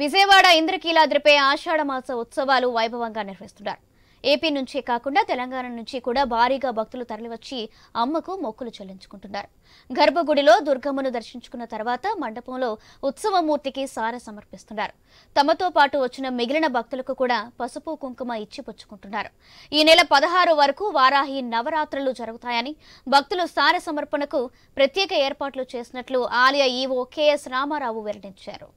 విజయవాడ ఇంద్రకీలాద్రిపై ఆషాఢమాస ఉత్సవాలు వైభవంగా నిర్వహిస్తున్నారు ఏపీ నుంచే కాకుండా తెలంగాణ నుంచి కూడా భారీగా భక్తులు తరలివచ్చి అమ్మకు మొక్కులు చెల్లించుకుంటున్నారు గర్భగుడిలో దుర్గమ్మను దర్శించుకున్న తర్వాత మండపంలో ఉత్సవమూర్తికి సార సమర్పిస్తున్నారు తమతో పాటు వచ్చిన మిగిలిన భక్తులకు కూడా పసుపు కుంకుమ ఇచ్చి పుచ్చుకుంటున్నారు ఈ నెల పదహారు వరకు వారాహి నవరాత్రులు జరుగుతాయని భక్తులు సార సమర్పణకు ప్రత్యేక ఏర్పాట్లు చేసినట్లు ఆలయ ఈవో కెఎస్ రామారావు వెల్లడించారు